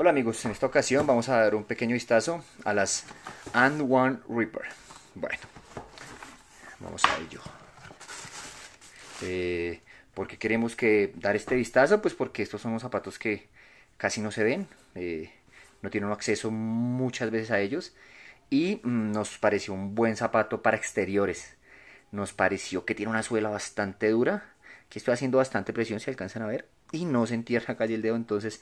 Hola amigos, en esta ocasión vamos a dar un pequeño vistazo a las And One Reaper. Bueno, vamos a ello. Eh, ¿Por qué queremos que dar este vistazo? Pues porque estos son unos zapatos que casi no se ven, eh, no tienen acceso muchas veces a ellos y mm, nos pareció un buen zapato para exteriores. Nos pareció que tiene una suela bastante dura. que estoy haciendo bastante presión, si alcanzan a ver y no se entierra calle el dedo. Entonces,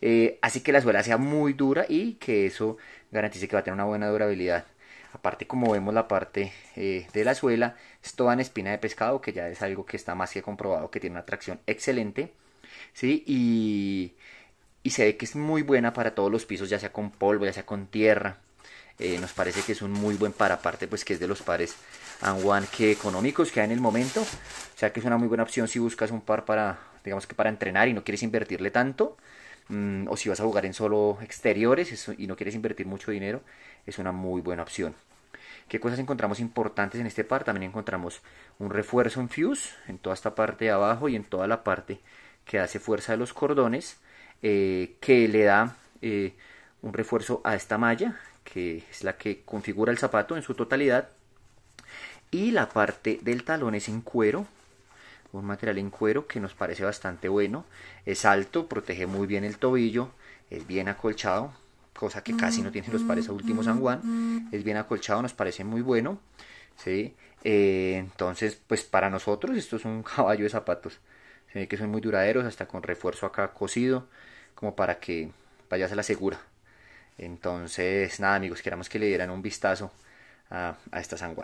eh, así que la suela sea muy dura y que eso garantice que va a tener una buena durabilidad. Aparte, como vemos la parte eh, de la suela, es toda en espina de pescado, que ya es algo que está más que comprobado, que tiene una tracción excelente. ¿sí? Y, se ve que es muy buena para todos los pisos, ya sea con polvo, ya sea con tierra. Eh, nos parece que es un muy buen par, aparte pues que es de los pares and que económicos que hay en el momento. O sea que es una muy buena opción si buscas un par para digamos que para entrenar y no quieres invertirle tanto, mm, o si vas a jugar en solo exteriores y no quieres invertir mucho dinero, es una muy buena opción. ¿Qué cosas encontramos importantes en este par? También encontramos un refuerzo en fuse en toda esta parte de abajo y en toda la parte que hace fuerza de los cordones, eh, que le da eh, un refuerzo a esta malla, que es la que configura el zapato en su totalidad. Y la parte del talón es en cuero, un material en cuero que nos parece bastante bueno, es alto, protege muy bien el tobillo, es bien acolchado, cosa que casi no tienen los pares a último San Juan, es bien acolchado, nos parece muy bueno, ¿sí? Eh, entonces, pues para nosotros esto es un caballo de zapatos, ve que son muy duraderos, hasta con refuerzo acá cosido, como para que vaya a la segura. Entonces, nada amigos, queramos que le dieran un vistazo a, esta San